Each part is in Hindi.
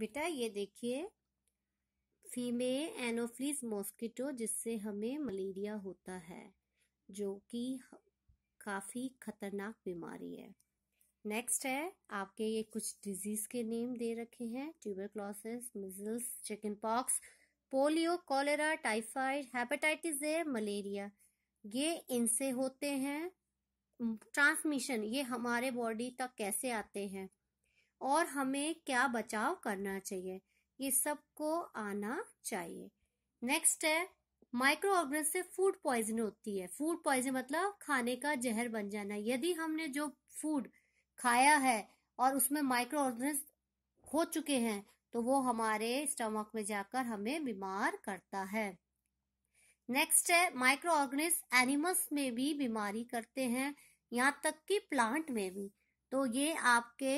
बेटा ये देखिए फीमे एनोफ्लिस मॉस्किटो जिससे हमें मलेरिया होता है जो कि काफ़ी खतरनाक बीमारी है नेक्स्ट है आपके ये कुछ डिजीज़ के नेम दे रखे हैं tuberculosis measles chicken pox polio cholera typhoid hepatitis A malaria ये इनसे होते हैं ट्रांसमिशन ये हमारे बॉडी तक कैसे आते हैं और हमें क्या बचाव करना चाहिए ये सबको आना चाहिए नेक्स्ट है माइक्रो ऑर्गेनिज्म से फूड पॉइजन होती है फूड पॉइजन मतलब खाने का जहर बन जाना यदि हमने जो फूड खाया है और उसमें माइक्रो ऑर्गेनिज्म हो चुके हैं तो वो हमारे स्टमक में जाकर हमें बीमार करता है नेक्स्ट है माइक्रो ऑर्गेनिज्म एनिमल्स में भी बीमारी करते हैं यहाँ तक कि प्लांट में भी तो ये आपके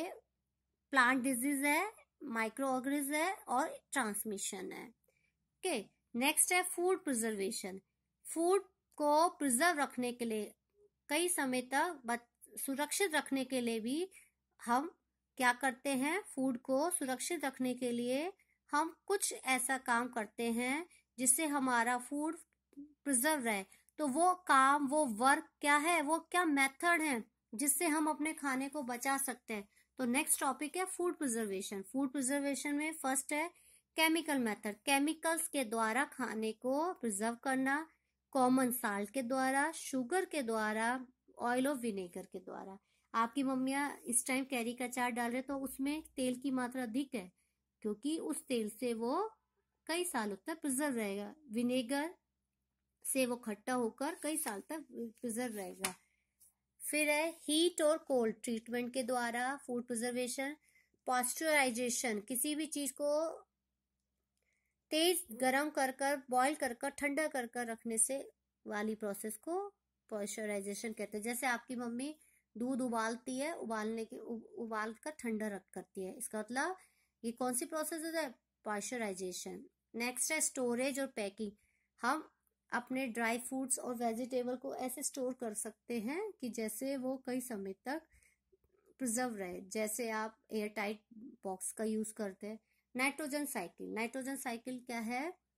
प्लांट डिजीज है माइक्रो ऑर्गेज है और ट्रांसमिशन है ओके नेक्स्ट है फूड प्रिजर्वेशन फूड को प्रिजर्व रखने के लिए कई समय तक सुरक्षित रखने के लिए भी हम क्या करते हैं फूड को सुरक्षित रखने के लिए हम कुछ ऐसा काम करते हैं जिससे हमारा फूड प्रिजर्व रहे तो वो काम वो वर्क क्या है वो क्या मेथड है जिससे हम अपने खाने को बचा सकते हैं तो नेक्स्ट टॉपिक है फूड प्रिजर्वेशन फूड प्रिजर्वेशन में फर्स्ट है केमिकल मेथड केमिकल्स के द्वारा खाने को प्रिजर्व करना कॉमन साल्ट के द्वारा शुगर के द्वारा ऑयल और विनेगर के द्वारा आपकी मम्मियाँ इस टाइम कैरी का चार डाल रहे तो उसमें तेल की मात्रा अधिक है क्योंकि उस तेल से वो कई सालों तक प्रिजर्व रहेगा विनेगर से वो खट्टा होकर कई साल तक प्रिजर्व रहेगा फिर है हीट और कोल्ड ट्रीटमेंट के द्वारा फूड प्रिजर्वेशन पॉस्चराइजेशन किसी भी चीज को तेज गर्म कर कर बॉयल कर कर ठंडा कर कर रखने से वाली प्रोसेस को पॉस्चराइजेशन कहते हैं जैसे आपकी मम्मी दूध उबालती है उबालने के उ, उबाल कर ठंडा रख करती है इसका मतलब ये कौन सी प्रोसेस होता है पॉस्चराइजेशन नेक्स्ट है स्टोरेज और पैकिंग हम अपने ड्राई फ्रूट्स और वेजिटेबल को ऐसे स्टोर कर सकते हैं कि जैसे वो कई समय तक प्रिजर्व रहे जैसे आप एयर टाइट बॉक्स का यूज़ करते हैं नाइट्रोजन साइकिल नाइट्रोजन साइकिल क्या है